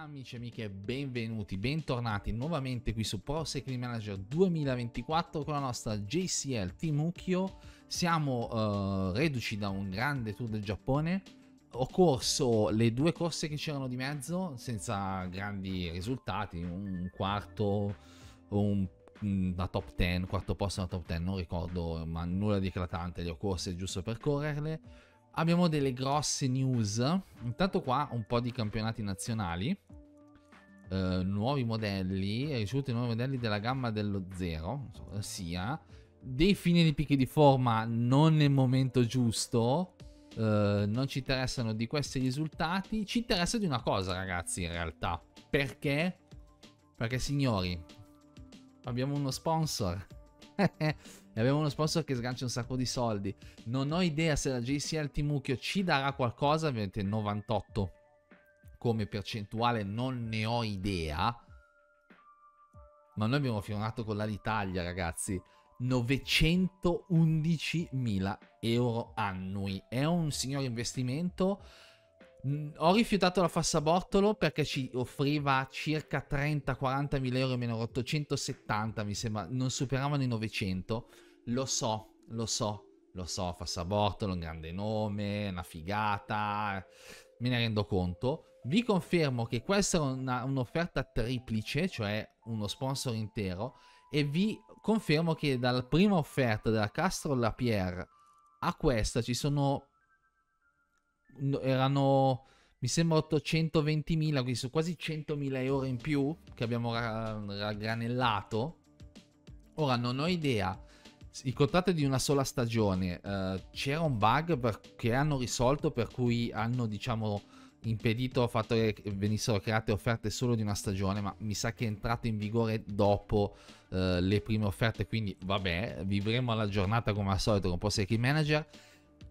Amici e amiche, benvenuti, bentornati nuovamente qui su Pro Secret Manager 2024 con la nostra JCL Timucchio. Siamo uh, reduci da un grande tour del Giappone. Ho corso le due corse che c'erano di mezzo senza grandi risultati, un quarto, un una top 10, quarto posto una top 10, non ricordo, ma nulla di eclatante, le ho corse giusto per correrle. Abbiamo delle grosse news, intanto qua un po' di campionati nazionali, eh, nuovi modelli, ricevuto eh, nuovi modelli della gamma dello zero, sia dei di picchi di forma non nel momento giusto, eh, non ci interessano di questi risultati, ci interessa di una cosa ragazzi in realtà, perché? Perché signori, abbiamo uno sponsor. E abbiamo uno sponsor che sgancia un sacco di soldi. Non ho idea se la JCL Timucchio ci darà qualcosa, ovviamente 98 come percentuale non ne ho idea, ma noi abbiamo firmato con l'Alitalia, ragazzi, 911.000 euro annui. È un signor investimento. Ho rifiutato la Fassabortolo perché ci offriva circa 30-40 mila euro meno 870 mi sembra, non superavano i 900. Lo so, lo so, lo so, Fassabortolo, un grande nome, una figata, me ne rendo conto vi confermo che questa è una, un'offerta triplice, cioè uno sponsor intero, e vi confermo che dalla prima offerta della Castro Lapierre a questa ci sono... erano mi sembra 820.000, quindi sono quasi 100.000 euro in più che abbiamo raggranellato. Ora non ho idea, il contratto è di una sola stagione, uh, c'era un bug per, che hanno risolto per cui hanno diciamo impedito il fatto che venissero create offerte solo di una stagione, ma mi sa che è entrato in vigore dopo eh, le prime offerte, quindi vabbè, vivremo la giornata come al solito con Post Key Manager.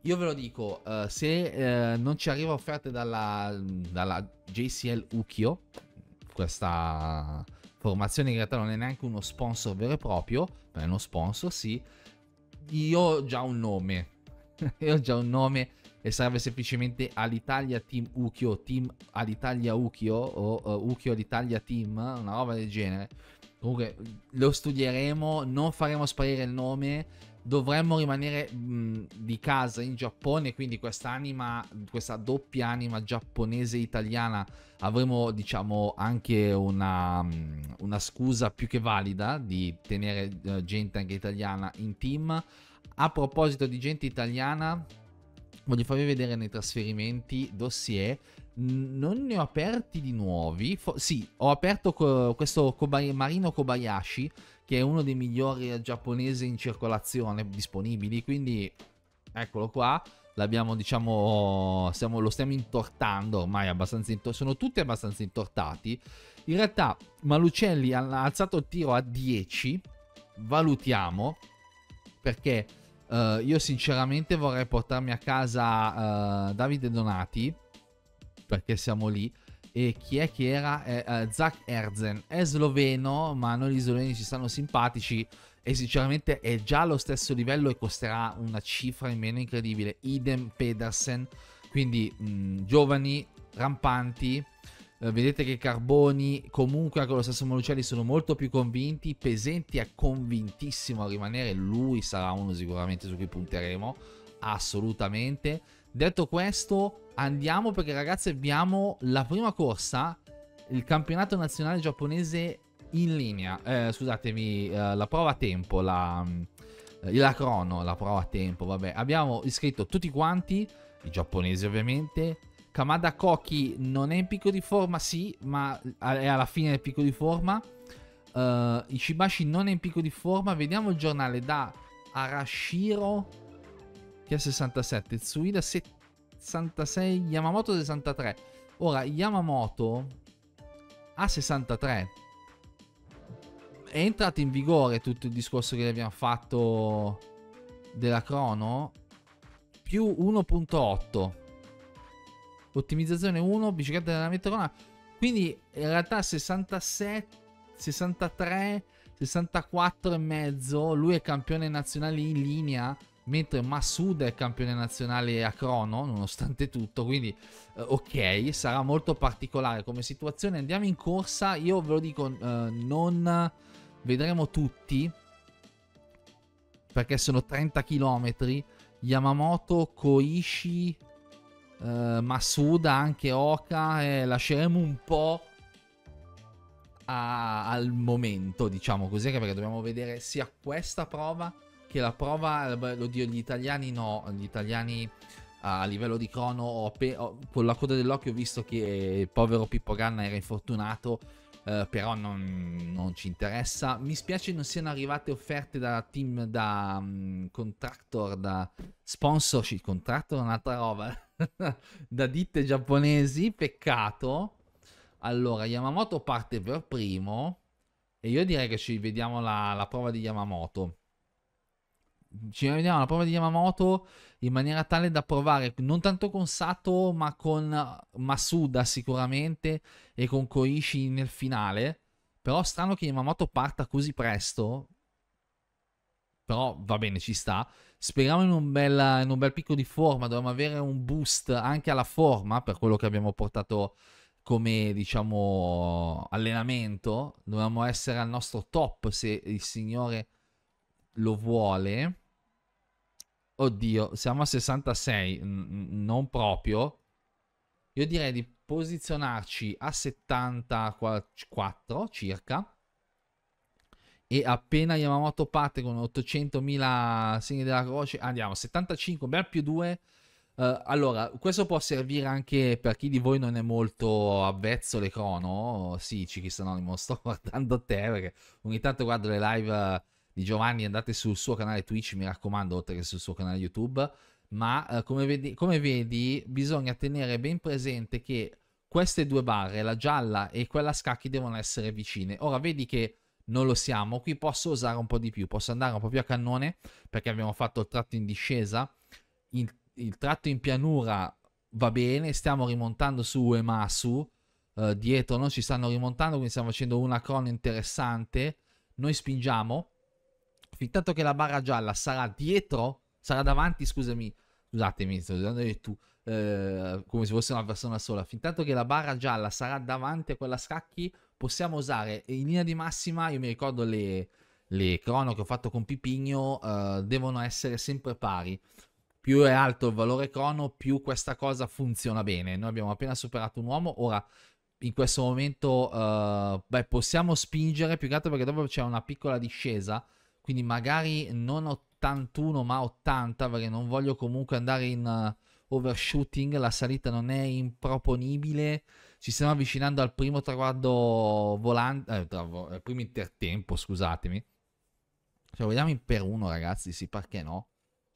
Io ve lo dico, eh, se eh, non ci arriva offerte dalla, dalla JCL Ukio, questa formazione in realtà non è neanche uno sponsor vero e proprio, ma è uno sponsor, sì, io ho già un nome, io ho già un nome e serve semplicemente all'Italia Team Ukio, Team all'Italia Ukio o uh, Ukio all'Italia Team, una roba del genere. Comunque lo studieremo, non faremo sparire il nome, dovremmo rimanere mh, di casa in Giappone, quindi questa anima, questa doppia anima giapponese-italiana avremo diciamo anche una, una, scusa più che valida di tenere eh, gente anche italiana in team. A proposito di gente italiana, voglio farvi vedere nei trasferimenti dossier. Non ne ho aperti di nuovi. Fo- sì, ho aperto co- questo Kobai- Marino Kobayashi, che è uno dei migliori giapponesi in circolazione disponibili. Quindi eccolo qua. L'abbiamo, diciamo, stiamo, lo stiamo intortando ormai abbastanza. Intor- sono tutti abbastanza intortati. In realtà, Malucelli ha alzato il tiro a 10. Valutiamo perché Uh, io sinceramente vorrei portarmi a casa uh, Davide Donati, perché siamo lì. E chi è che era? È, uh, eh, Zach Erzen. È sloveno, ma noi gli sloveni ci stanno simpatici. E sinceramente è già allo stesso livello e costerà una cifra in meno incredibile. Idem Pedersen. Quindi mh, mm, giovani, rampanti, eh, vedete che Carboni comunque con lo stesso Molucelli sono molto più convinti, Pesenti è convintissimo a rimanere, lui sarà uno sicuramente su cui punteremo, assolutamente. Detto questo, andiamo perché ragazzi abbiamo la prima corsa, il campionato nazionale giapponese in linea, eh, scusatemi, eh, la prova a tempo, la, mm, la crono, la prova a tempo, vabbè, abbiamo iscritto tutti quanti, i giapponesi ovviamente, Kamada Koki non è in picco di forma, sì, ma è alla fine del picco di forma. Uh, Ishibashi non è in picco di forma. Vediamo il giornale da Arashiro che è 67, Tsuida 66, Yamamoto 63. Ora Yamamoto ha 63. È entrato in vigore tutto il discorso che abbiamo fatto della crono più 1.8 ottimizzazione 1, bicicletta allenamento con A. Quindi in realtà 67, 63, 64 e mezzo, lui è campione nazionale in linea, mentre Masuda è campione nazionale a crono, nonostante tutto, quindi eh, ok, sarà molto particolare come situazione. Andiamo in corsa, io ve lo dico, eh, non vedremo tutti, perché sono 30 km. Yamamoto, Koishi, eh, Masuda, anche Oka, eh, lasceremo un po' a, al momento, diciamo così, perché dobbiamo vedere sia questa prova che la prova, eh, oddio, gli italiani no, gli italiani a livello di crono ho, ho, con la coda dell'occhio ho visto che il povero Pippo Ganna era infortunato Uh, però non, non, ci interessa. Mi spiace non siano arrivate offerte da team, da um, contractor, da sponsorship, contractor è un'altra roba, da ditte giapponesi, peccato. Allora, Yamamoto parte per primo e io direi che ci vediamo la, la prova di Yamamoto ci vediamo alla prova di Yamamoto in maniera tale da provare non tanto con Sato ma con Masuda sicuramente e con Koishi nel finale però strano che Yamamoto parta così presto però va bene ci sta Speriamo in un, bel, in un bel picco di forma, dovremmo avere un boost anche alla forma per quello che abbiamo portato come diciamo allenamento, dovremmo essere al nostro top se il Signore lo vuole. Oddio, siamo a 66, non proprio. Io direi di posizionarci a 74 circa e appena Yamamoto parte con 800.000 segni della croce, andiamo, 75, un più 2. Uh, eh, allora, questo può servire anche per chi di voi non è molto avvezzo alle crono. Sì, Cicchis Anonimo, sto guardando te perché ogni tanto guardo le live eh, di Giovanni, andate sul suo canale Twitch, mi raccomando, oltre che sul suo canale YouTube. Ma uh, come, vedi, come vedi, bisogna tenere ben presente che queste due barre, la gialla e quella a scacchi, devono essere vicine. Ora, vedi che non lo siamo. Qui posso usare un po' di più, posso andare un po' più a cannone perché abbiamo fatto il tratto in discesa, il, il tratto in pianura va bene, stiamo rimontando su Uemasu, eh, dietro non ci stanno rimontando, quindi stiamo facendo una crona interessante, noi spingiamo, fin tanto che la barra gialla sarà dietro, sarà davanti, scusami, scusatemi, sto usando tu, eh, come se fosse una persona sola, fin tanto che la barra gialla sarà davanti a quella scacchi, possiamo usare in linea di massima, io mi ricordo le, le crono che ho fatto con Pipigno, uh, devono essere sempre pari. Più è alto il valore crono, più questa cosa funziona bene. Noi abbiamo appena superato un uomo, ora in questo momento uh, beh, possiamo spingere più che altro perché dopo c'è una piccola discesa, quindi magari non 81 ma 80 perché non voglio comunque andare in uh, overshooting, la salita non è improponibile ci stiamo avvicinando al primo traguardo volante, eh, travo, al primo intertempo, scusatemi. Cioè, vogliamo in per uno, ragazzi, sì, perché no?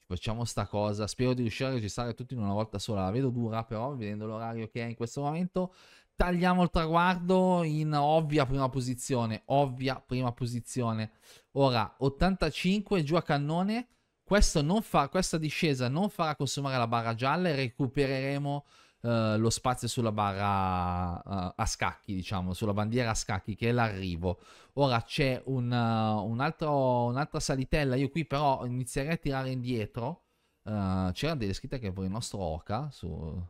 Facciamo sta cosa, spero di riuscire a registrare tutto in una volta sola, la vedo dura però, vedendo l'orario che è in questo momento. Tagliamo il traguardo in ovvia prima posizione, ovvia prima posizione. Ora, 85 giù a cannone, Questo non fa, questa discesa non farà consumare la barra gialla e recupereremo eh, lo spazio sulla barra a, eh, a scacchi, diciamo, sulla bandiera a scacchi che è l'arrivo. Ora c'è un, uh, un altro, un'altra salitella, io qui però inizierei a tirare indietro. Uh, c'erano delle scritte che per il nostro Oca su...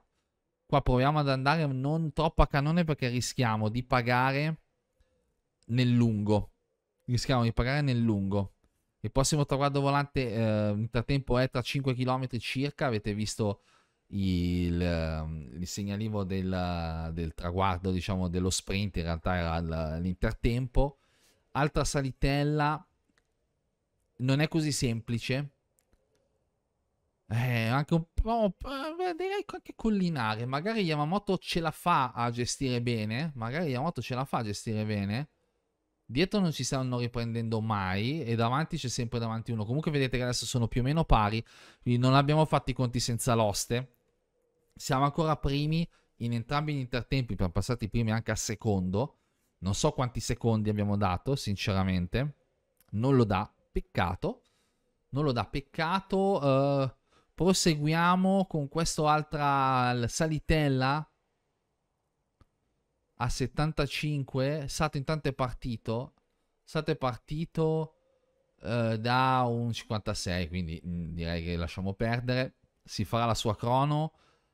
Qua proviamo ad andare non troppo a cannone perché rischiamo di pagare nel lungo. Rischiamo di pagare nel lungo. Il prossimo traguardo volante eh, nel frattempo è tra 5 km circa, avete visto il, ehm, il segnalivo del, del, traguardo, diciamo, dello sprint, in realtà era l'intertempo. Altra salitella, non è così semplice. Eh, anche un po', eh, direi anche collinare. Magari Yamamoto ce la fa a gestire bene. Magari Yamamoto ce la fa a gestire bene. Dietro non ci stanno riprendendo mai e davanti c'è sempre davanti uno. Comunque vedete che adesso sono più o meno pari, quindi non abbiamo fatto i conti senza l'oste. Siamo ancora primi in entrambi gli intertempi, abbiamo passato i primi anche a secondo. Non so quanti secondi abbiamo dato, sinceramente. Non lo dà, peccato. Non lo dà, peccato. Eh, proseguiamo con quest'altra salitella a 75. Sato intanto è partito. Sato è partito eh, da un 56, quindi mh, mm, direi che lasciamo perdere. Si farà la sua crono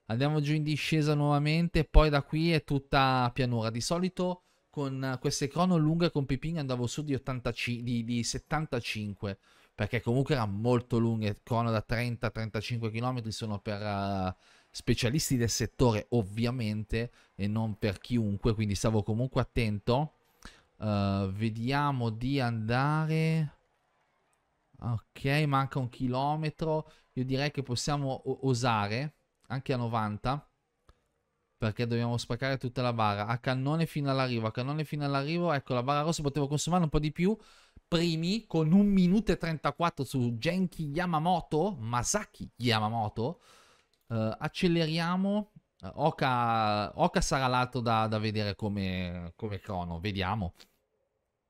Andiamo giù in discesa nuovamente, poi da qui è tutta pianura. Di solito con queste crono lunghe con Pipin andavo su di, 80, di, di 75, perché comunque erano molto lunghe, crono da 30-35 km sono per uh, specialisti del settore ovviamente e non per chiunque, quindi stavo comunque attento. Uh, vediamo di andare... Ok, manca un chilometro, io direi che possiamo osare anche a 90 perché dobbiamo spaccare tutta la barra a cannone fino all'arrivo a cannone fino all'arrivo ecco la barra rossa potevo consumare un po' di più primi con 1 minuto e 34 su Genki Yamamoto Masaki Yamamoto uh, acceleriamo eh, Oka, Oka, sarà l'altro da, da, vedere come, come crono vediamo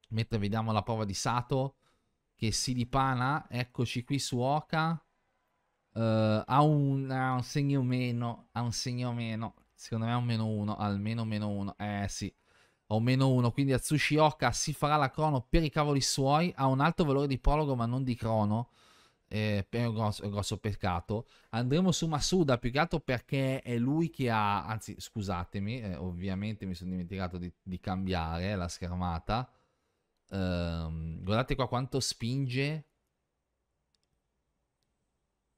mentre vediamo la prova di Sato che si dipana eccoci qui su Oka Uh, ha, un, ha, un, segno meno, ha un segno meno, secondo me ha un meno 1, almeno meno 1, eh sì, ha un meno 1, quindi Atsushi Oka si farà la crono per i cavoli suoi, ha un alto valore di prologo ma non di crono, eh, è, un grosso, un grosso peccato. Andremo su Masuda più che altro perché è lui che ha, anzi scusatemi, eh, ovviamente mi sono dimenticato di, di cambiare la schermata, um, guardate qua quanto spinge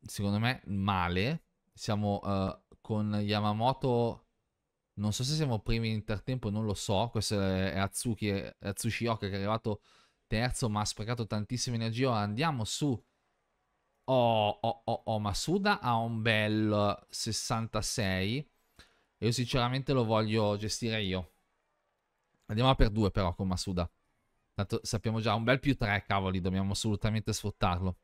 secondo me, male. Siamo uh, con Yamamoto. Non so se siamo primi in intertempo, non lo so. Questo è Atsuki, è Atsushi che è arrivato terzo, ma ha sprecato tantissima energia. Ora andiamo su. Oh, oh, oh, oh, Masuda ha un bel 66. Io sinceramente lo voglio gestire io. Andiamo a per due però con Masuda. Tanto sappiamo già, un bel più 3, cavoli, dobbiamo assolutamente sfruttarlo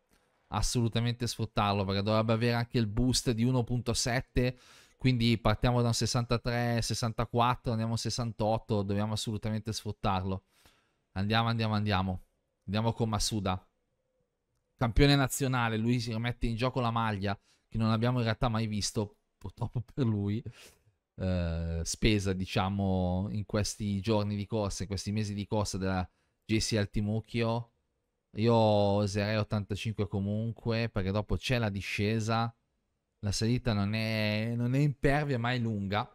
assolutamente sfruttarlo perché dovrebbe avere anche il boost di 1.7 quindi partiamo da un 63 64 andiamo a 68 dobbiamo assolutamente sfruttarlo andiamo andiamo andiamo andiamo con Masuda campione nazionale lui si rimette in gioco la maglia che non abbiamo in realtà mai visto purtroppo per lui eh, spesa diciamo in questi giorni di corsa in questi mesi di corsa della JCL Timocchio io oserei 85 comunque, perché dopo c'è la discesa. La salita non è, non è impervia, ma è lunga.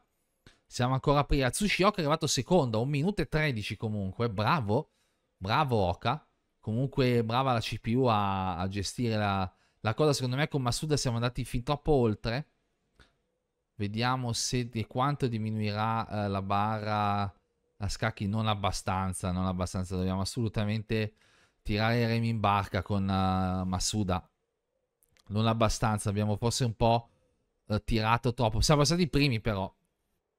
Siamo ancora prima. Tsushioka è arrivato secondo, a 1 minuto e 13 comunque. Bravo, bravo Oka. Comunque brava la CPU a, a gestire la, la, cosa. Secondo me con Masuda siamo andati fin troppo oltre. Vediamo se di quanto diminuirà eh, la barra a scacchi. Non abbastanza, non abbastanza. Dobbiamo assolutamente tirare remi in barca con uh, Masuda non abbastanza, abbiamo forse un po' uh, tirato troppo. Siamo passati i primi però.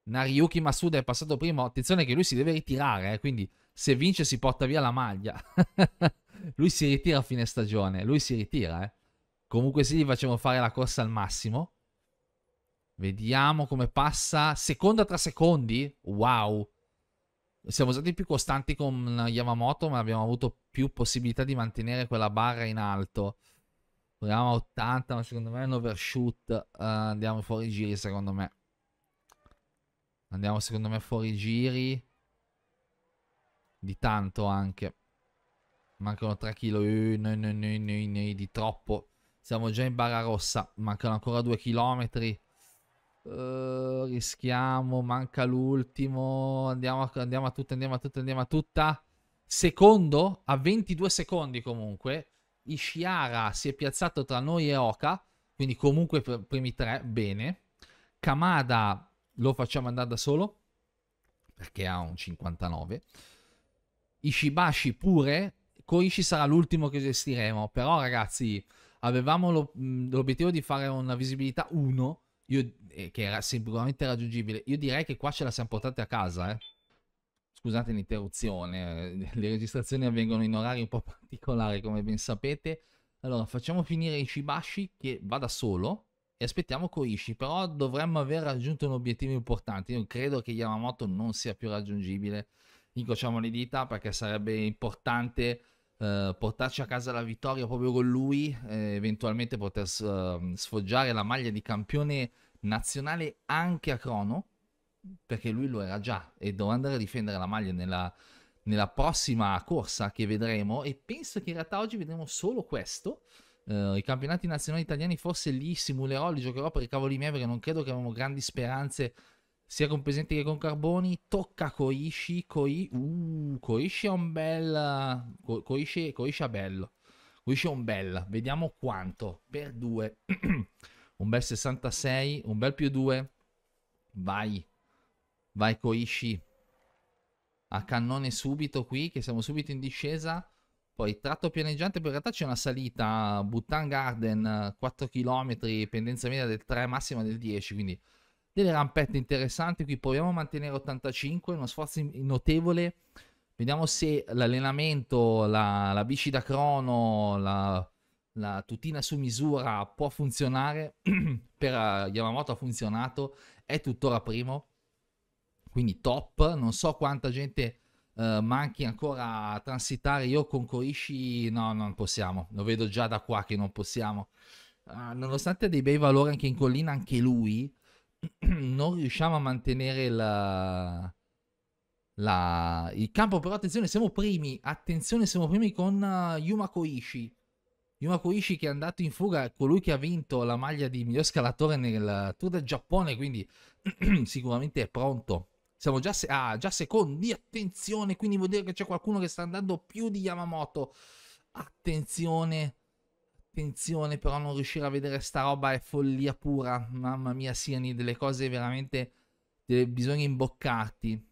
Nariyuki Masuda è passato primo, attenzione che lui si deve ritirare, eh, quindi se vince si porta via la maglia. lui si ritira a fine stagione, lui si ritira. Eh. Comunque sì, gli facciamo fare la corsa al massimo. Vediamo come passa. Seconda tra secondi. Wow siamo stati più costanti con Yamamoto, ma abbiamo avuto più possibilità di mantenere quella barra in alto. Proviamo a 80, ma secondo me è un overshoot. Uh, andiamo fuori giri, secondo me. Andiamo, secondo me, fuori giri. Di tanto anche. Mancano 3 kg. Uh, no, no, no, di troppo. Siamo già in barra rossa. Mancano ancora 2 km. Uh, rischiamo, manca l'ultimo. Andiamo a, andiamo a tutta, andiamo a tutta, andiamo a tutta. Secondo, a 22 secondi comunque, Ishiara si è piazzato tra noi e Oka, quindi comunque pr- primi tre, bene. Kamada lo facciamo andare da solo, perché ha un 59. Ishibashi pure, Koishi sarà l'ultimo che gestiremo, però ragazzi, avevamo lo, l'obiettivo di fare una visibilità 1, io, eh, che era sicuramente raggiungibile. Io direi che qua ce la siamo portate a casa, eh. Scusate l'interruzione, eh, le registrazioni avvengono in orari un po' particolari, come ben sapete. Allora, facciamo finire Ishibashi che va da solo e aspettiamo Koishi, però dovremmo aver raggiunto un obiettivo importante. Io credo che Yamamoto non sia più raggiungibile. Incrociamo le dita perché sarebbe importante eh, portarci a casa la vittoria proprio con lui, eh, eventualmente poter eh, sfoggiare la maglia di campione nazionale anche a crono, perché lui lo era già e dovrà andare a difendere la maglia nella, nella prossima corsa che vedremo e penso che in realtà oggi vedremo solo questo. Uh, I campionati nazionali italiani forse li simulerò, li giocherò per i cavoli miei perché non credo che avevamo grandi speranze sia con presenti che con carboni, tocca Koishi, Koi, uh, Koishi è un bel, Koishi, Koishi è bello, Koishi è un bel, vediamo quanto, per due. un bel 66, un bel più due. vai, vai Koishi, a cannone subito qui, che siamo subito in discesa, poi tratto pianeggiante, poi in realtà c'è una salita, Buttan Garden, 4 km, pendenza media del 3, massima del 10, quindi delle rampette interessanti. Qui proviamo a mantenere 85, uno sforzo notevole. Vediamo se l'allenamento, la, la bici da crono, la, la tutina su misura può funzionare. per eh, Yamamoto ha funzionato, è tuttora primo. Quindi top, non so quanta gente uh, manchi ancora a transitare. Io con Koishi no, non possiamo. Lo vedo già da qua che non possiamo. Uh, nonostante dei bei valori anche in collina, anche lui non riusciamo a mantenere la, la, il campo, però attenzione, siamo primi, attenzione, siamo primi con uh, Yuma Koishi. Yuma Koishi che è andato in fuga, è colui che ha vinto la maglia di miglior scalatore nel Tour del Giappone, quindi sicuramente è pronto. Siamo già, se- ah, già secondi, attenzione, quindi vuol dire che c'è qualcuno che sta andando più di Yamamoto. Attenzione, Attenzione però non riuscire a vedere sta roba è follia pura. Mamma mia Siani, delle cose veramente... Delle, bisogna imboccarti.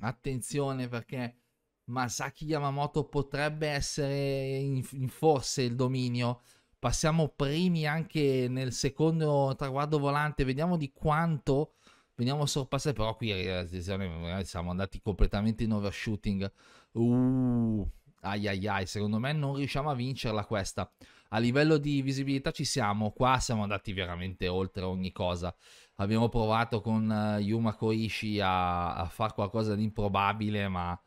Attenzione perché Masaki Yamamoto potrebbe essere in, in forse il dominio. Passiamo primi anche nel secondo traguardo volante. Vediamo di quanto veniamo sorpassati. Però qui eh, siamo andati completamente in overshooting. uuuuh ai ai ai, secondo me non riusciamo a vincerla questa. A livello di visibilità ci siamo, qua siamo andati veramente oltre ogni cosa. Abbiamo provato con eh, Yuma Koishi a, a fare qualcosa di improbabile, ma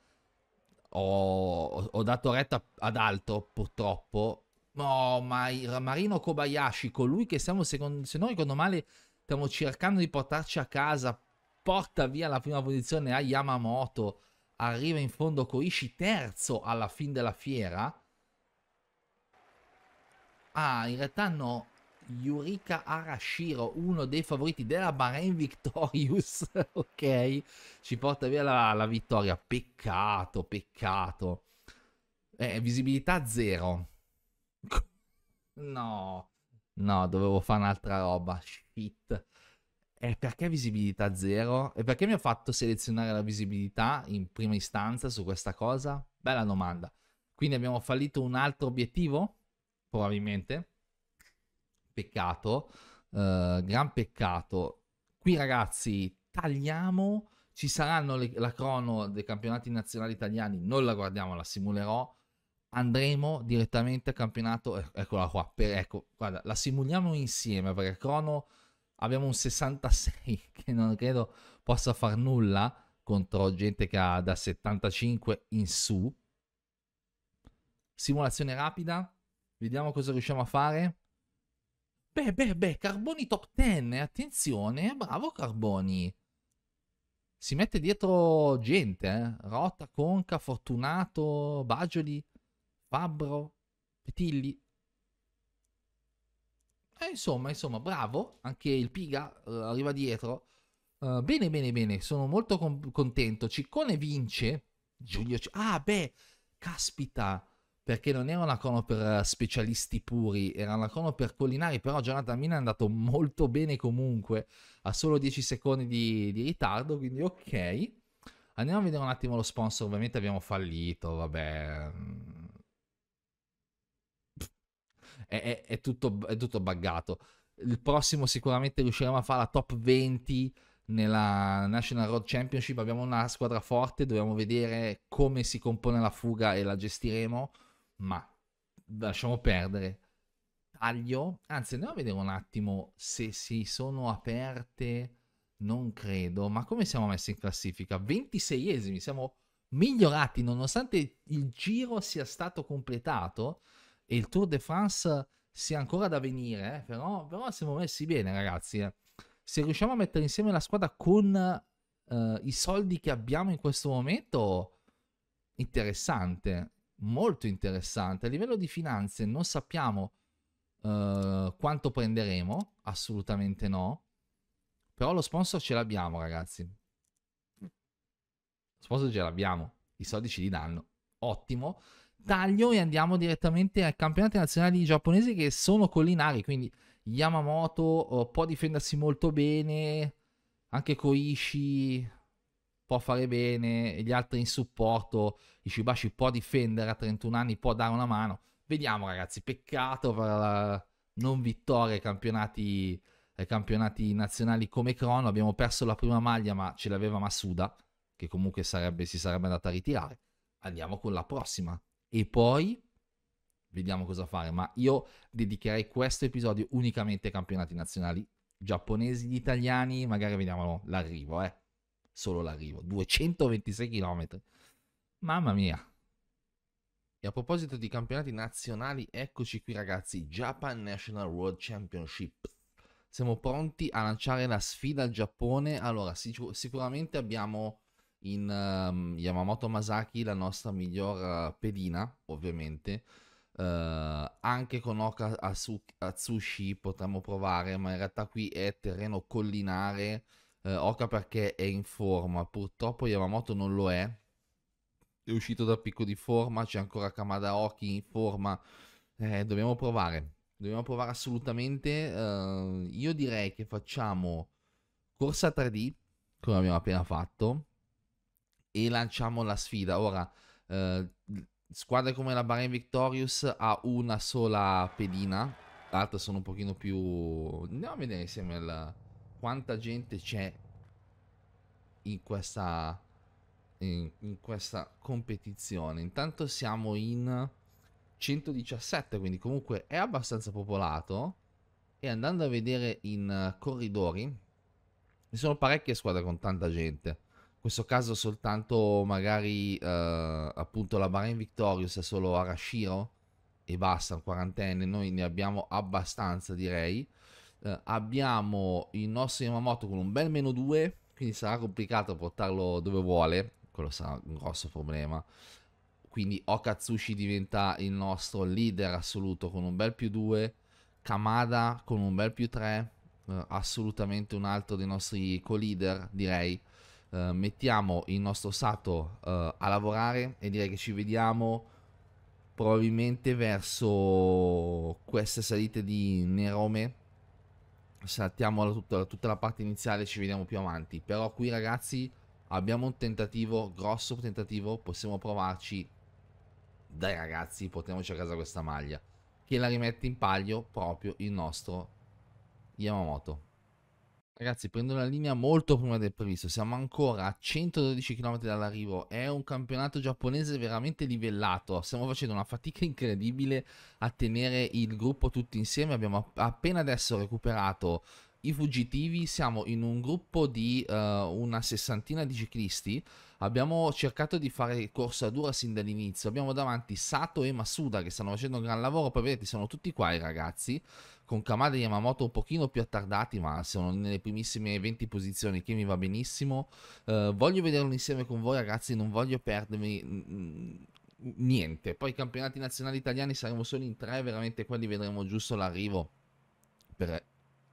ho, ho dato retta ad altro purtroppo. No, oh, ma Marino Kobayashi, colui che stiamo, secondo, se non ricordo male, stiamo cercando di portarci a casa, porta via la prima posizione a Yamamoto arriva in fondo Koishi terzo alla fine della fiera. Ah, in realtà no. Yurika Arashiro, uno dei favoriti della Bahrain Victorious, ok? Ci porta via la, la vittoria. Peccato, peccato. Eh, visibilità zero. No, no, dovevo fare un'altra roba. Shit è eh, perché visibilità zero? E perché mi ha fatto selezionare la visibilità in prima istanza su questa cosa? Bella domanda. Quindi abbiamo fallito un altro obiettivo? Probabilmente. Peccato. Uh, gran peccato. Qui ragazzi, tagliamo. Ci saranno le, la crono dei campionati nazionali italiani. Non la guardiamo, la simulerò andremo direttamente al campionato. Eccola qua. Per, ecco, guarda, la simuliamo insieme perché Crono abbiamo un 66 che non credo possa far nulla contro gente che ha da 75 in su. Simulazione rapida, vediamo cosa riusciamo a fare. Beh, beh, beh, Carboni top 10, eh, attenzione, bravo Carboni. Si mette dietro gente, eh? Rota, Conca, Fortunato, Bagioli, Fabbro, Petilli. Eh, insomma, insomma, bravo. Anche il Piga uh, arriva dietro. Uh, bene, bene, bene. Sono molto con- contento. Ciccone vince. Giulio C- Ah, beh, caspita. Perché non era una cono per specialisti puri, era una cono per collinari. Però Jonathan Mina è andato molto bene comunque. Ha solo 10 secondi di, di ritardo, quindi ok. Andiamo a vedere un attimo lo sponsor. Ovviamente abbiamo fallito, vabbè mm è, è, è, tutto, è tutto buggato. Il prossimo sicuramente riusciremo a fare la top 20 nella National Road Championship. Abbiamo una squadra forte, dobbiamo vedere come si compone la fuga e la gestiremo, ma lasciamo perdere. Taglio, anzi andiamo a vedere un attimo se si sono aperte, non credo, ma come siamo messi in classifica? 26esimi, siamo migliorati nonostante il giro sia stato completato e il Tour de France sia ancora da venire, eh? però, però siamo messi bene ragazzi. Eh. Se riusciamo a mettere insieme la squadra con eh, i soldi che abbiamo in questo momento, interessante, molto interessante. A livello di finanze non sappiamo eh, quanto prenderemo, assolutamente no, però lo sponsor ce l'abbiamo ragazzi. Lo sponsor ce l'abbiamo, i soldi ce li danno, ottimo taglio e andiamo direttamente ai campionati nazionali giapponesi che sono collinari, quindi Yamamoto eh, può difendersi molto bene, anche Koishi può fare bene, e gli altri in supporto, Ishibashi può difendere a 31 anni, può dare una mano. Vediamo ragazzi, peccato per la non vittoria ai campionati, ai campionati nazionali come crono, abbiamo perso la prima maglia ma ce l'aveva Masuda, che comunque sarebbe, si sarebbe andata a ritirare. Andiamo con la prossima e poi vediamo cosa fare, ma io dedicherei questo episodio unicamente ai campionati nazionali giapponesi, gli italiani, magari vediamo l'arrivo, eh. Solo l'arrivo, 226 km. Mamma mia. E a proposito di campionati nazionali, eccoci qui ragazzi, Japan National World Championship. Siamo pronti a lanciare la sfida al Giappone. Allora, sic- sicuramente abbiamo in um, Yamamoto Masaki, la nostra miglior eh, pedina, ovviamente. Uh, anche con Oka Atsushi potremmo provare, ma in realtà qui è terreno collinare. Uh, Oka perché è in forma, purtroppo Yamamoto non lo è. È uscito dal picco di forma, c'è ancora Kamada Oki in forma. Eh, dobbiamo provare, dobbiamo provare assolutamente. Uh, io direi che facciamo corsa 3D, come abbiamo appena fatto e lanciamo la sfida. Ora, eh, squadre come la Bahrain Victorious ha una sola pedina, l'altra sono un pochino più... Andiamo a vedere insieme al... quanta gente c'è in questa... In, in questa competizione. Intanto siamo in 117, quindi comunque è abbastanza popolato. E andando a vedere in eh, corridori, ci sono parecchie squadre con tanta gente questo caso soltanto magari eh, appunto la Bahrain Victorious è solo Arashiro e basta, un quarantenne, noi ne abbiamo abbastanza direi. Eh, abbiamo il nostro Yamamoto con un bel meno 2, quindi sarà complicato portarlo dove vuole, quello sarà un grosso problema. Quindi Okatsushi diventa il nostro leader assoluto con un bel più 2, Kamada con un bel più 3, eh, assolutamente un altro dei nostri co-leader direi eh, mettiamo il nostro Sato eh, a lavorare e direi che ci vediamo probabilmente verso queste salite di Nerome saltiamo tutta, tutta la parte iniziale ci vediamo più avanti però qui ragazzi abbiamo un tentativo grosso tentativo possiamo provarci dai ragazzi portiamoci a casa questa maglia che la rimette in palio proprio il nostro Yamamoto Ragazzi, prendo una linea molto prima del previsto. Siamo ancora a 112 km dall'arrivo. È un campionato giapponese veramente livellato. Stiamo facendo una fatica incredibile a tenere il gruppo tutti insieme. Abbiamo appena adesso recuperato i fuggitivi. Siamo in un gruppo di uh, una sessantina di ciclisti. Abbiamo cercato di fare corsa dura sin dall'inizio. Abbiamo davanti Sato e Masuda che stanno facendo un gran lavoro. Poi vedete, sono tutti qua i ragazzi con Kamada e Yamamoto un pochino più attardati, ma sono nelle primissime 20 posizioni che mi va benissimo. Eh, voglio vederlo insieme con voi ragazzi, non voglio perdermi niente. Poi i campionati nazionali italiani saremo solo in tre, veramente quelli vedremo giusto l'arrivo per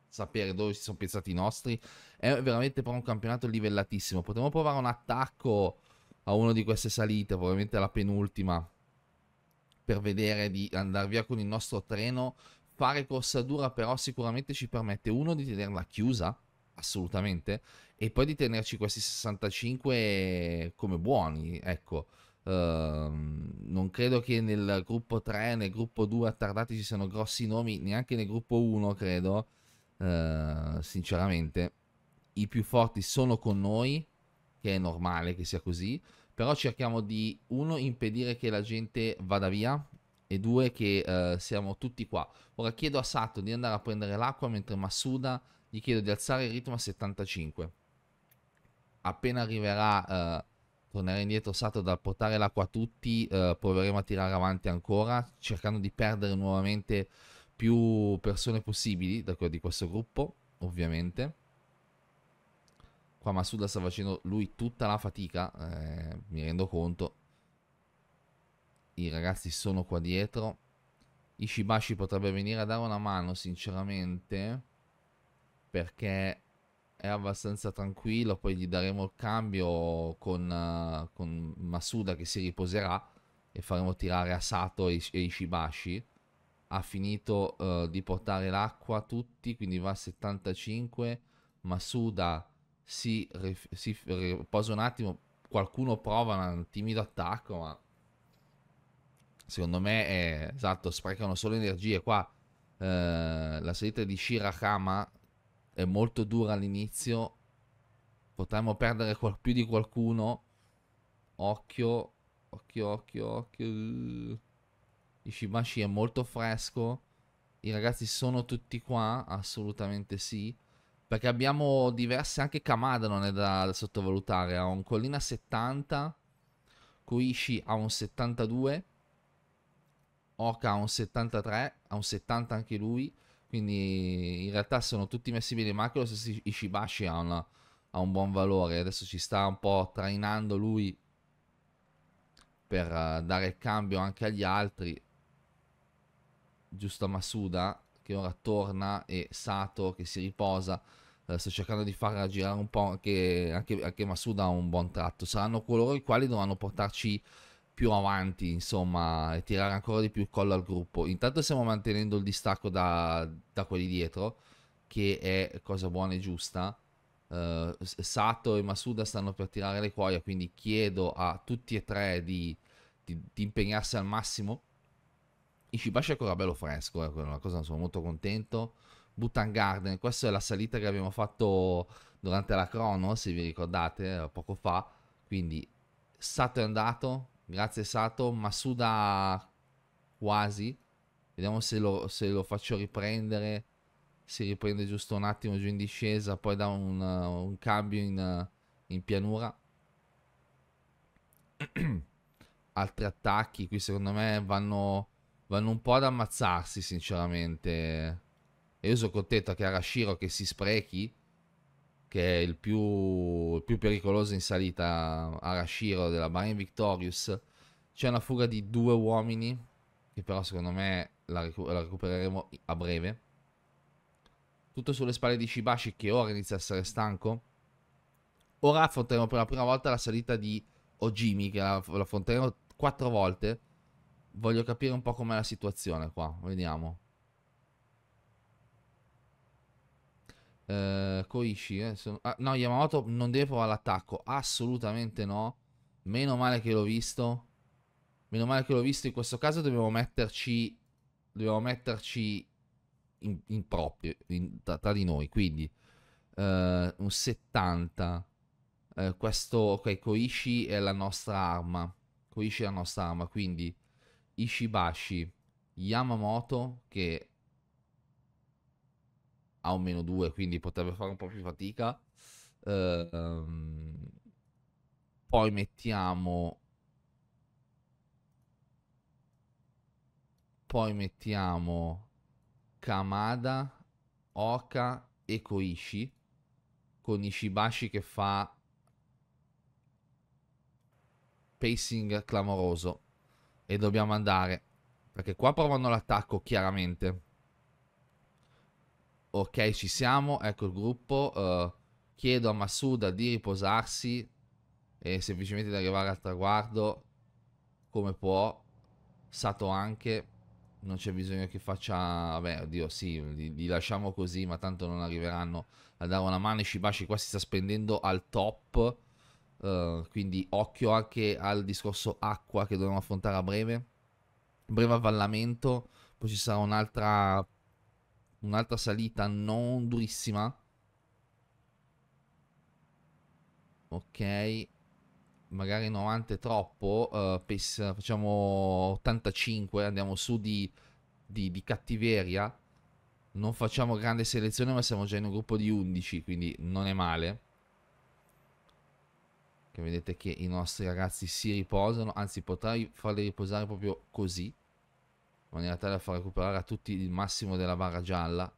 sapere dove si sono piazzati i nostri. È veramente però un campionato livellatissimo. Potremmo provare un attacco a una di queste salite, probabilmente la penultima, per vedere di andare via con il nostro treno Fare corsa dura però sicuramente ci permette uno di tenerla chiusa, assolutamente, e poi di tenerci questi 65 come buoni, ecco. Uh, non credo che nel gruppo 3, nel gruppo 2 attardati ci siano grossi nomi, neanche nel gruppo 1 credo, uh, sinceramente. I più forti sono con noi, che è normale che sia così, però cerchiamo di, uno, impedire che la gente vada via, e due che uh, siamo tutti qua. Ora chiedo a Sato di andare a prendere l'acqua mentre Masuda gli chiedo di alzare il ritmo a 75. Appena arriverà, uh, tornerà indietro Sato dal portare l'acqua a tutti, uh, proveremo a tirare avanti ancora, cercando di perdere nuovamente più persone possibili da, di questo gruppo, ovviamente. Qua Masuda sta facendo lui tutta la fatica, eh, mi rendo conto, i ragazzi sono qua dietro. Ishibashi potrebbe venire a dare una mano, sinceramente, perché è abbastanza tranquillo. Poi gli daremo il cambio con, uh, con Masuda che si riposerà e faremo tirare a Sato e, Ishibashi. Ha finito uh, di portare l'acqua tutti, quindi va a 75. Masuda si, si riposa un attimo. Qualcuno prova un timido attacco, ma secondo me è, esatto, sprecano solo energie. Qua eh, la salita di Shirakama è molto dura all'inizio, potremmo perdere qual- più di qualcuno. Occhio, occhio, occhio, occhio. Ishibashi è molto fresco. I ragazzi sono tutti qua, assolutamente sì. Perché abbiamo diverse, anche Kamada non è da, da sottovalutare. Ha un collina 70, Koishi ha un 72. Oka ha un 73, ha un 70 anche lui, quindi in realtà sono tutti messi bene ma anche lo stesso Ishibashi ha, una, ha, un buon valore, adesso ci sta un po' trainando lui per eh, dare il cambio anche agli altri, giusto a Masuda che ora torna e Sato che si riposa, uh, sto cercando di far girare un po' anche, anche, anche Masuda ha un buon tratto, saranno coloro i quali dovranno portarci più avanti, insomma, e tirare ancora di più il collo al gruppo. Intanto stiamo mantenendo il distacco da, da quelli dietro, che è cosa buona e giusta. Uh, Sato e Masuda stanno per tirare le cuoia, quindi chiedo a tutti e tre di, di, di impegnarsi al massimo. Ishibashi è ancora bello fresco, eh, è una cosa, sono molto contento. Butan Garden, questa è la salita che abbiamo fatto durante la crono, se vi ricordate, eh, poco fa. Quindi Sato è andato, Grazie Sato, Masuda quasi. Vediamo se lo, se lo, faccio riprendere. Si riprende giusto un attimo giù in discesa, poi da un, uh, un cambio in, uh, in pianura. Altri attacchi qui secondo me vanno, vanno un po' ad ammazzarsi sinceramente. E io sono contento che Arashiro che si sprechi che è il più, il più pericoloso in salita Arashiro della Bahrain Victorious. C'è una fuga di due uomini, che però secondo me la, recu la recupereremo a breve. Tutto sulle spalle di Shibashi che ora inizia a essere stanco. Ora affronteremo per la prima volta la salita di Ojimi, che la, la affronteremo quattro volte. Voglio capire un po' com'è la situazione qua, vediamo. Uh, Koishi, eh, eh sono... ah, no, Yamamoto non deve provare l'attacco, assolutamente no. Meno male che l'ho visto. Meno male che l'ho visto, in questo caso dobbiamo metterci, dobbiamo metterci in, in proprio, in, tra, tra, di noi, quindi uh, un 70. Uh, eh, questo, ok, Koishi è la nostra arma. Koishi è la nostra arma, quindi Ishibashi, Yamamoto che ha un meno 2, quindi potrebbe fare un po' più fatica. Uh, um, poi mettiamo... Poi mettiamo Kamada, Oka e Koishi con Ishibashi che fa pacing clamoroso e dobbiamo andare perché qua provano l'attacco chiaramente Ok, ci siamo, ecco il gruppo. Uh, chiedo a Masuda di riposarsi e semplicemente di arrivare al traguardo come può. Sato anche, non c'è bisogno che faccia... Vabbè, oddio, sì, li, li, lasciamo così, ma tanto non arriveranno a dare una mano. Shibashi qua si sta spendendo al top, uh, quindi occhio anche al discorso acqua che dovremo affrontare a breve. Breve avvallamento, poi ci sarà un'altra un'altra salita non durissima. Ok, magari 90 è troppo, uh, pes- facciamo 85, andiamo su di, di, di, cattiveria. Non facciamo grande selezione, ma siamo già in un gruppo di 11, quindi non è male. Che vedete che i nostri ragazzi si riposano, anzi potrei farli riposare proprio così maniera tale da far recuperare a tutti il massimo della barra gialla.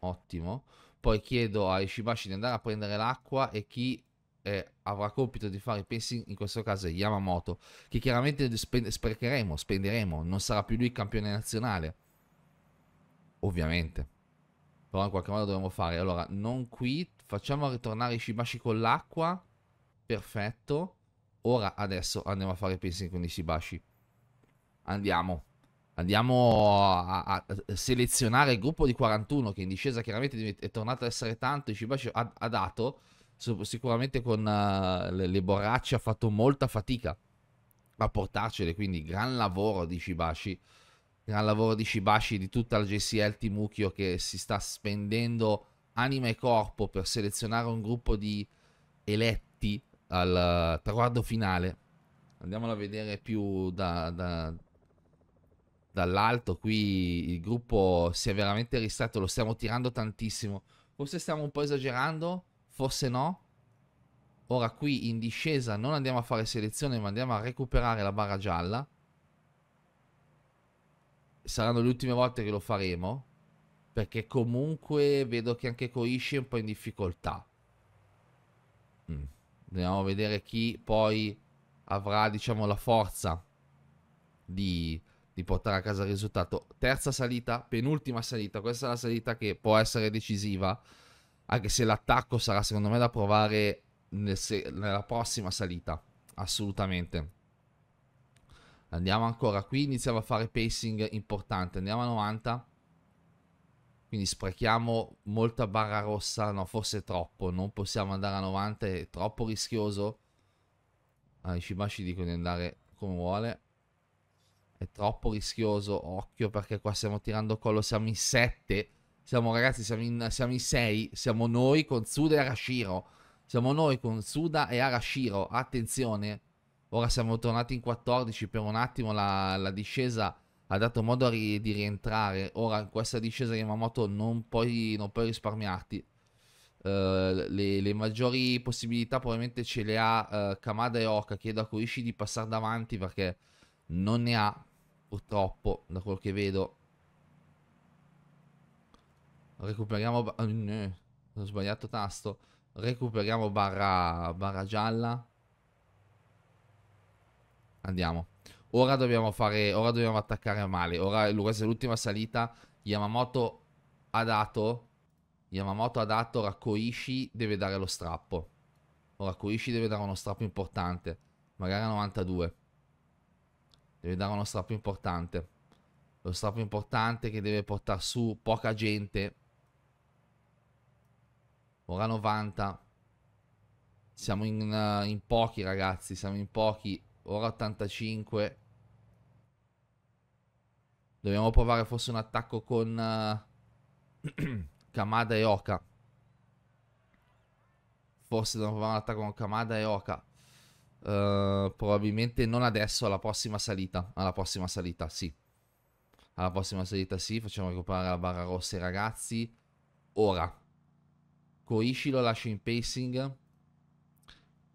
Ottimo. Poi chiedo ai Shibashi di andare a prendere l'acqua e chi eh, avrà compito di fare i pensing in questo caso è Yamamoto, che chiaramente spe sprecheremo, spenderemo, non sarà più lui il campione nazionale. Ovviamente. Però in qualche modo dovremo fare. Allora, non qui, facciamo ritornare i Shibashi con l'acqua. Perfetto. Ora, adesso andiamo a fare i pensing con i Shibashi andiamo. Andiamo a, a, selezionare il gruppo di 41 che in discesa chiaramente è tornato ad essere tanto. Ishibashi ha, ha dato, sicuramente con uh, le, le, borracce ha fatto molta fatica a portarcele, quindi gran lavoro di Ishibashi. Gran lavoro di Ishibashi, di tutta la JCL Timuchio che si sta spendendo anima e corpo per selezionare un gruppo di eletti al traguardo finale. Andiamolo a vedere più da, da dall'alto. Qui il gruppo si è veramente ristretto, lo stiamo tirando tantissimo. Forse stiamo un po' esagerando, forse no. Ora qui in discesa non andiamo a fare selezione, ma andiamo a recuperare la barra gialla. Saranno le ultime volte che lo faremo. Perché comunque vedo che anche Koishi è un po' in difficoltà. Mm. Andiamo a vedere chi poi avrà, diciamo, la forza di di portare a casa il risultato. Terza salita, penultima salita, questa è la salita che può essere decisiva, anche se l'attacco sarà secondo me da provare nel se- nella prossima salita, assolutamente. Andiamo ancora qui, iniziamo a fare pacing importante, andiamo a 90. Quindi sprechiamo molta barra rossa, no forse troppo, non possiamo andare a 90, è troppo rischioso. Ah, i Shibashi dicono di andare come vuole. È troppo rischioso, occhio, perché qua stiamo tirando collo, siamo in 7. Siamo ragazzi, siamo in, 6. Siamo noi con Suda e Arashiro. Siamo noi con Suda e Arashiro. Attenzione. Ora siamo tornati in 14. Per un attimo la, la discesa ha dato modo ri, di rientrare. Ora in questa discesa Yamamoto non puoi, non puoi risparmiarti. Uh, le, le, maggiori possibilità probabilmente ce le ha uh, Kamada e Oka. Chiedo a Koishi di passare davanti perché non ne ha. Purtroppo, da quello che vedo. Recuperiamo... Oh, mm, eh, no, ho sbagliato tasto. Recuperiamo barra, barra gialla. Andiamo. Ora dobbiamo fare... Ora dobbiamo attaccare male. Ora questa è l'ultima salita. Yamamoto ha dato... Yamamoto ha dato, Koishi deve dare lo strappo. Ora Koishi deve dare uno strappo importante, magari a 92 deve dare uno strappo importante. Lo strappo importante che deve portare su poca gente. Ora 90. Siamo in, uh, in pochi ragazzi, siamo in pochi. Ora 85. Dobbiamo provare forse un attacco con uh, Kamada e Oka. Forse dobbiamo provare un attacco con Kamada e Oka. Eh, probabilmente non adesso, alla prossima salita. Alla prossima salita, sì. Alla prossima salita, sì. Facciamo recuperare la barra rossa ai ragazzi. Ora. Koishi lo lascio in pacing.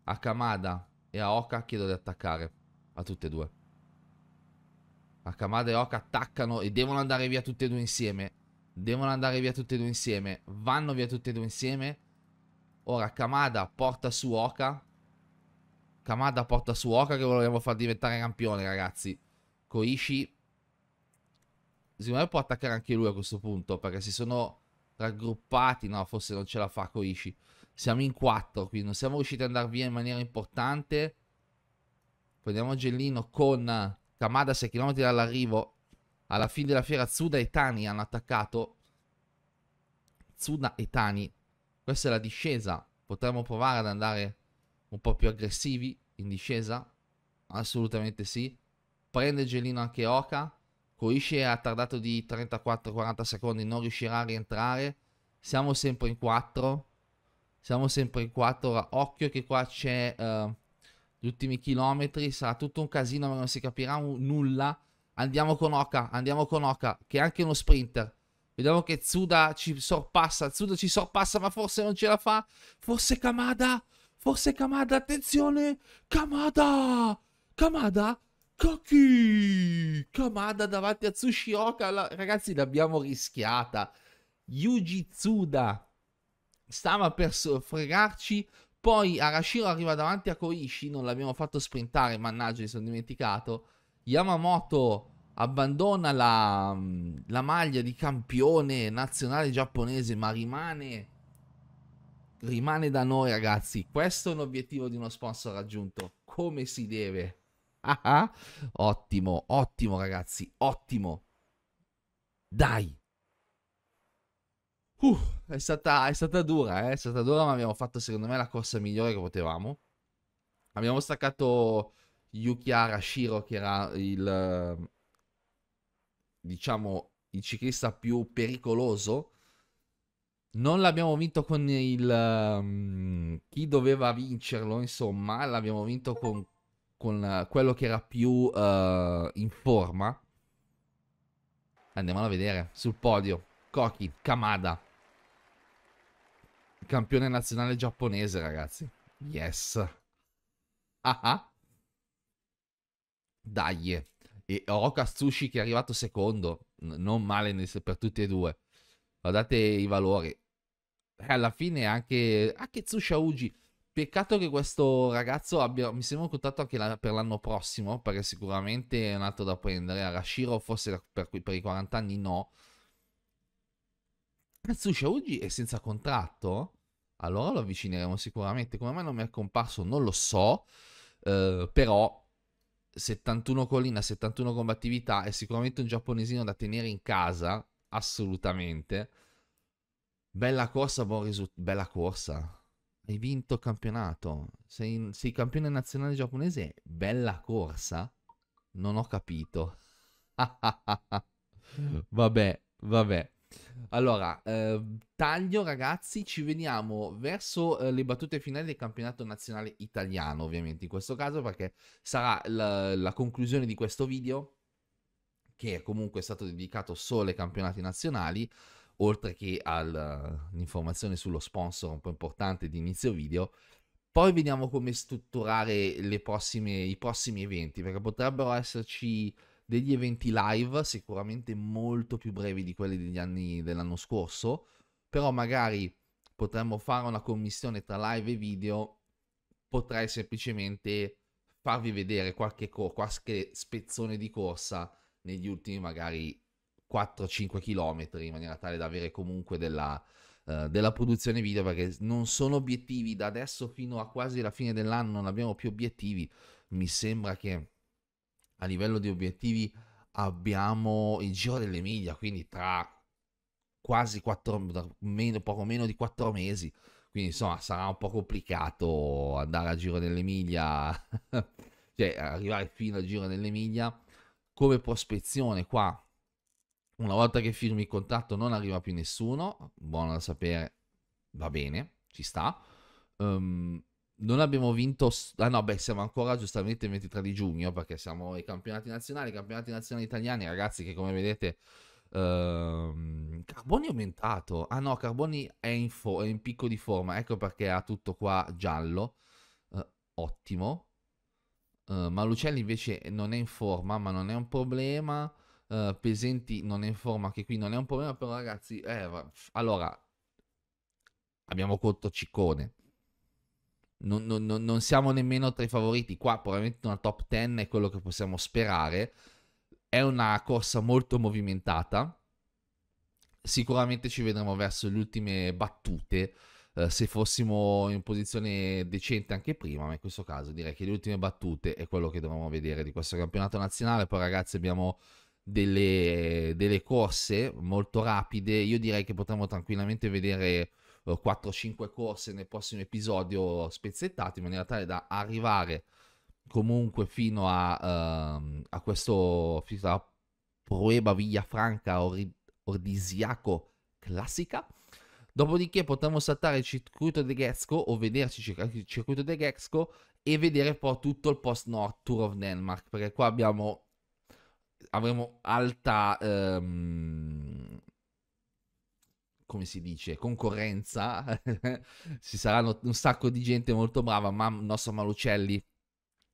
A Kamada e a Oka chiedo di attaccare. A tutte e due. A Kamada e Oka attaccano e devono andare via tutte e due insieme. Devono andare via tutte e due insieme. Vanno via tutte e due insieme. Ora Kamada porta su Oka Kamada porta su Oka che volevamo far diventare campione, ragazzi. Koishi secondo me può attaccare anche lui a questo punto perché si sono raggruppati no forse non ce la fa Koishi siamo in 4, quindi non siamo riusciti ad andare via in maniera importante prendiamo Gellino con Kamada 6 km dall'arrivo alla fine della fiera Tsuda e Tani hanno attaccato Tsuda e Tani questa è la discesa potremmo provare ad andare un po' più aggressivi in discesa? Assolutamente sì. Prende gelino anche Oka. Koishi ha tardato di 34-40 secondi, non riuscirà a rientrare. Siamo sempre in 4. Siamo sempre in 4. Ora, occhio che qua c'è uh, gli ultimi chilometri. Sarà tutto un casino, ma non si capirà nulla. Andiamo con Oka, andiamo con Oka, che è anche uno sprinter. Vediamo che Zuda ci sorpassa, Zuda ci sorpassa, ma forse non ce la fa. Forse Kamada, Forse Kamada, attenzione! Kamada! Kamada? Koki! Kamada davanti a Tsushioka. La... Ragazzi, l'abbiamo rischiata. Yuji Tsuda stava per fregarci. Poi Arashiro arriva davanti a Koishi. Non l'abbiamo fatto sprintare, mannaggia, mi sono dimenticato. Yamamoto abbandona la, la maglia di campione nazionale giapponese, ma rimane rimane da noi ragazzi, questo è un obiettivo di uno sponsor raggiunto, come si deve. Ah ah. Ottimo, ottimo ragazzi, ottimo. Dai. Uh, è, stata, è stata dura, eh? è stata dura, ma abbiamo fatto secondo me la corsa migliore che potevamo. Abbiamo staccato Yukiara Shiro, che era il, diciamo, il ciclista più pericoloso non l'abbiamo vinto con il... Um, chi doveva vincerlo, insomma, l'abbiamo vinto con, con eh, quello che era più uh, in forma. Andiamolo a vedere, sul podio. Koki, Kamada. Campione nazionale giapponese, ragazzi. Yes. Ah ah. Dai. E Okatsushi che è arrivato secondo. non male per tutti e due. Guardate i valori. Eh, alla fine anche, anche Tsusha Uji. Peccato che questo ragazzo abbia, mi sembra, un contratto anche la, per l'anno prossimo, perché sicuramente è un altro da prendere. Arashiro forse per, per i 40 anni no. Tsusha Uji è senza contratto? Allora lo avvicineremo sicuramente. Come mai non mi è comparso? Non lo so, eh, però 71 collina, 71 combattività è sicuramente un giapponesino da tenere in casa, assolutamente. Bella corsa, buon risultato. Bella corsa. Hai vinto il campionato. Sei, sei campione nazionale giapponese. Bella corsa. Non ho capito. vabbè, vabbè. Allora, eh, taglio ragazzi, ci vediamo verso eh, le battute finali del campionato nazionale italiano, ovviamente in questo caso, perché sarà la, la conclusione di questo video, che è comunque stato dedicato solo ai campionati nazionali oltre che all'informazione eh, sullo sponsor un po' importante di inizio video. Poi vediamo come strutturare prossime, i prossimi eventi, perché potrebbero esserci degli eventi live sicuramente molto più brevi di quelli degli anni dell'anno scorso, però magari potremmo fare una commissione tra live e video, potrei semplicemente farvi vedere qualche, qualche spezzone di corsa negli ultimi magari 4-5 km in maniera tale da avere comunque della, uh, della, produzione video perché non sono obiettivi da adesso fino a quasi la fine dell'anno non abbiamo più obiettivi mi sembra che a livello di obiettivi abbiamo il giro delle miglia quindi tra quasi 4 meno, poco meno di 4 mesi quindi insomma sarà un po' complicato andare al giro dell'Emilia cioè arrivare fino al giro delle miglia come prospezione qua una volta che firmi il contratto non arriva più nessuno, buono da sapere, va bene, ci sta. Um, non abbiamo vinto, ah no, beh, siamo ancora giustamente il 23 di giugno perché siamo ai campionati nazionali, i campionati nazionali italiani, ragazzi che come vedete... Uh, carboni aumentato. Ah no, Carboni è in, fo- è in, picco di forma. Ecco perché ha tutto qua giallo. Uh, ottimo. Uh, eh, Malucelli invece non è in forma, ma non è un problema uh, Pesenti non è in forma, che qui non è un problema, però ragazzi, eh, allora, abbiamo Cotto Ciccone. Non, non, non, siamo nemmeno tra i favoriti qua, probabilmente una top 10 è quello che possiamo sperare. È una corsa molto movimentata. Sicuramente ci vedremo verso le ultime battute. Eh, se fossimo in posizione decente anche prima, ma in questo caso direi che le ultime battute è quello che dovremmo vedere di questo campionato nazionale. Poi, ragazzi, abbiamo delle, delle corse molto rapide. Io direi che potremmo tranquillamente vedere 4-5 eh, corse nel prossimo episodio spezzettate in maniera tale da arrivare comunque fino a, uh, a questo fino a Prueba Villafranca or- Ordisiaco classica. Dopodiché potremmo saltare il circuito de Gexco o vederci il circuito de Gexco e vedere poi tutto il post nord Tour of Denmark perché qua abbiamo avremo alta, ehm, come si dice, concorrenza, ci saranno un sacco di gente molto brava, ma il nostro Malucelli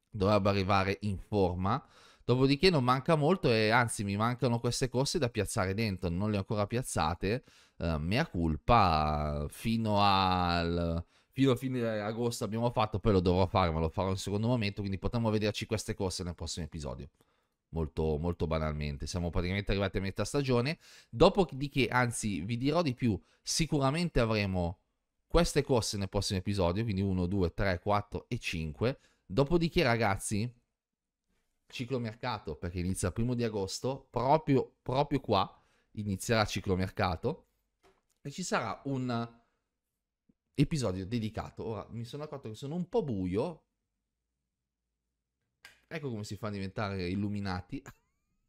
dovrebbe arrivare in forma. Dopodiché non manca molto e anzi mi mancano queste corse da piazzare dentro, non le ho ancora piazzate, eh, mea culpa, fino al fino a fine agosto abbiamo fatto, poi lo dovrò fare, ma lo farò in secondo momento, quindi potremo vederci queste corse nel prossimo episodio molto, molto banalmente. Siamo praticamente arrivati a metà stagione. Dopodiché, anzi, vi dirò di più: sicuramente avremo queste corse nel prossimo episodio, quindi 1, 2, 3, 4 e 5. Dopodiché, ragazzi, ciclomercato perché inizia il primo di agosto, proprio, proprio qua inizierà il ciclomercato e ci sarà un episodio dedicato. Ora mi sono accorto che sono un po' buio, Ecco come si fa a diventare illuminati.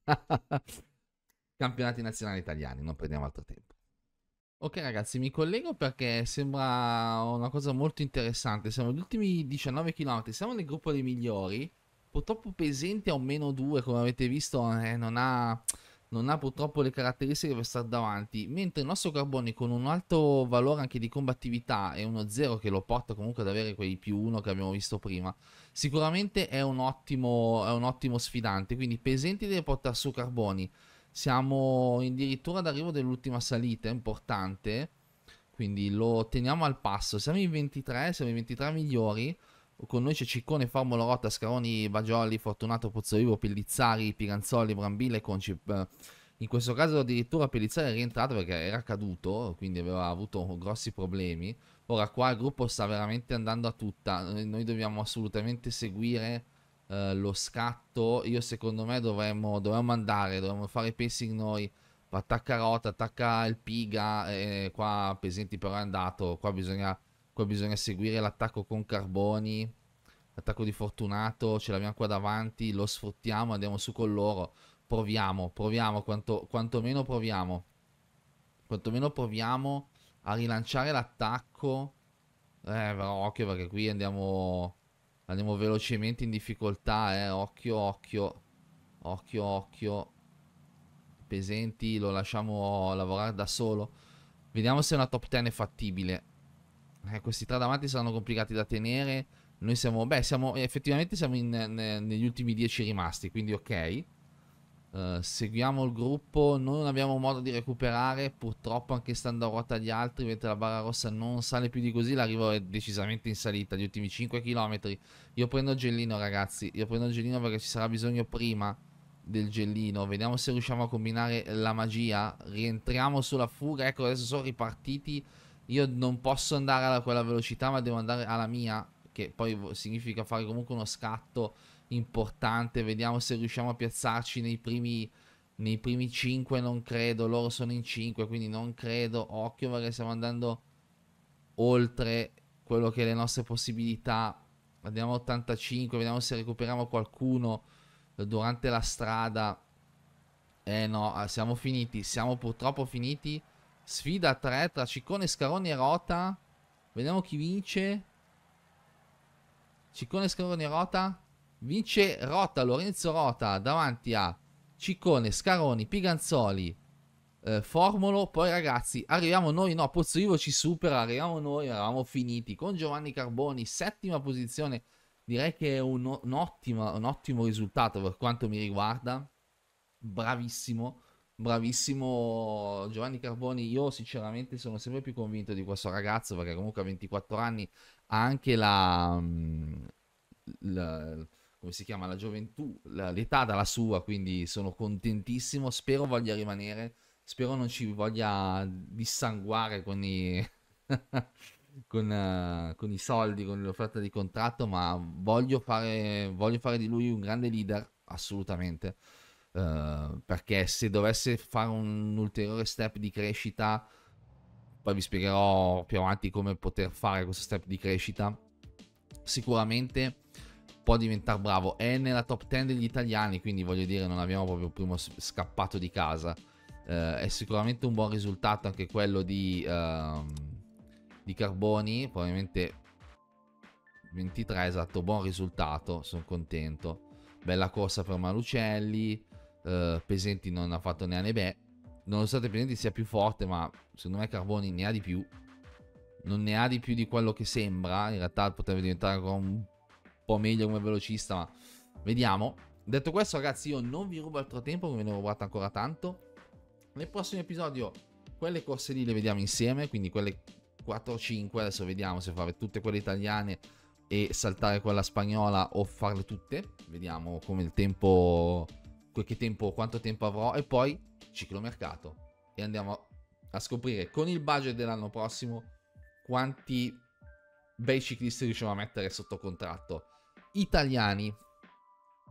Campionati nazionali italiani, non perdiamo altro tempo. Ok ragazzi, mi collego perché sembra una cosa molto interessante. Siamo agli ultimi 19 km, siamo nel gruppo dei migliori. Purtroppo Pesente a un meno 2, come avete visto, eh, non ha non ha purtroppo le caratteristiche per stare davanti, mentre il nostro Carboni con un alto valore anche di combattività e uno 0 che lo porta comunque ad avere quei più 1 che abbiamo visto prima, sicuramente è un ottimo, è un ottimo sfidante, quindi Pesenti deve portare su Carboni, siamo addirittura ad arrivo dell'ultima salita, è importante, quindi lo teniamo al passo, siamo in 23, siamo i 23 migliori, con noi c'è Ciccone, Formula Rotta, Scaroni, Bagioli, Fortunato, Pozzolivo, Pellizzari, Piranzoli, Brambile, Conci. In questo caso addirittura Pellizzari è rientrato perché era caduto, quindi aveva avuto grossi problemi. Ora qua il gruppo sta veramente andando a tutta, noi dobbiamo assolutamente seguire eh, lo scatto, io secondo me dovremmo, dovremmo andare, dovremmo fare pacing noi, attacca Rota, attacca il Piga, eh, qua Pesenti però è andato, qua bisogna Qua bisogna seguire l'attacco con Carboni. L'attacco di Fortunato, ce l'abbiamo qua davanti, lo sfruttiamo, andiamo su con loro. Proviamo, proviamo, quanto, quantomeno proviamo. Quantomeno proviamo a rilanciare l'attacco. Eh, però occhio perché qui andiamo, andiamo velocemente in difficoltà, eh. Occhio, occhio, occhio, occhio. Pesenti, lo lasciamo lavorare da solo. Vediamo se una top 10 è fattibile. Eh, questi tre davanti saranno complicati da tenere. Noi siamo, beh, siamo, effettivamente siamo in, ne, negli ultimi dieci rimasti, quindi ok. Uh, seguiamo il gruppo, noi non abbiamo modo di recuperare, purtroppo anche stando a ruota gli altri, mentre la barra rossa non sale più di così, l'arrivo è decisamente in salita, gli ultimi 5 km. Io prendo il gellino ragazzi, io prendo il gellino perché ci sarà bisogno prima del gellino, vediamo se riusciamo a combinare la magia, rientriamo sulla fuga, ecco adesso sono ripartiti io non posso andare a quella velocità, ma devo andare alla mia, che poi significa fare comunque uno scatto importante. Vediamo se riusciamo a piazzarci nei primi, nei primi 5, non credo. Loro sono in 5, quindi non credo. Occhio perché stiamo andando oltre quello che le nostre possibilità. Andiamo a 85, vediamo se recuperiamo qualcuno durante la strada. Eh no, ah, siamo finiti, siamo purtroppo finiti. Sfida a 3 tra Ciccone, Scaroni e Rota. Vediamo chi vince. Ciccone, Scaroni e Rota. Vince Rota, Lorenzo Rota davanti a Ciccone, Scaroni, Piganzoli, eh, Formolo. Poi ragazzi, arriviamo noi, no, Pozzo Ivo ci supera, arriviamo noi, eravamo finiti con Giovanni Carboni, settima posizione. Direi che è un, un, ottimo, un ottimo risultato per quanto mi riguarda. Bravissimo Bravissimo Giovanni Carboni, io sinceramente sono sempre più convinto di questo ragazzo perché comunque a 24 anni ha anche la, mm, la come si chiama, la gioventù, la, l'età dalla sua, quindi sono contentissimo, spero voglia rimanere, spero non ci voglia dissanguare con i, con, uh, con i soldi, con l'offerta di contratto, ma voglio fare, voglio fare di lui un grande leader, assolutamente. Uh, perché se dovesse fare un ulteriore step di crescita, poi vi spiegherò più avanti come poter fare questo step di crescita, sicuramente può diventare bravo. È nella top 10 degli italiani, quindi voglio dire non abbiamo proprio primo scappato di casa. Uh, è sicuramente un buon risultato anche quello di, uh, di Carboni, probabilmente 23 esatto, buon risultato, sono contento. Bella corsa per Malucelli, eh, Pesenti non ha fatto neanche a beh. Nonostante Pesenti sia più forte, ma secondo me Carboni ne ha di più. Non ne ha di più di quello che sembra. In realtà potrebbe diventare ancora un po' meglio come velocista, ma vediamo. Detto questo, ragazzi, io non vi rubo altro tempo, come ne ho rubato ancora tanto. Nel prossimo episodio, quelle corse lì le vediamo insieme, quindi quelle 4-5. Adesso vediamo se fare tutte quelle italiane e saltare quella spagnola o farle tutte. Vediamo come il tempo che tempo, quanto tempo avrò e poi ciclomercato e andiamo a scoprire con il budget dell'anno prossimo quanti bei ciclisti riusciamo a mettere sotto contratto italiani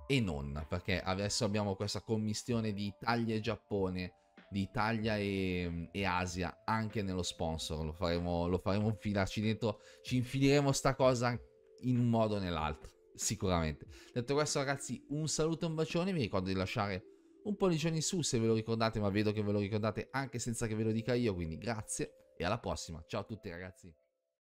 e non perché adesso abbiamo questa commistione di Italia e Giappone di Italia e, e Asia anche nello sponsor lo faremo, lo faremo infilarci dentro ci infileremo sta cosa in un modo o nell'altro sicuramente. Detto questo ragazzi, un saluto e un bacione, vi ricordo di lasciare un pollicione in su se ve lo ricordate, ma vedo che ve lo ricordate anche senza che ve lo dica io, quindi grazie e alla prossima. Ciao a tutti ragazzi.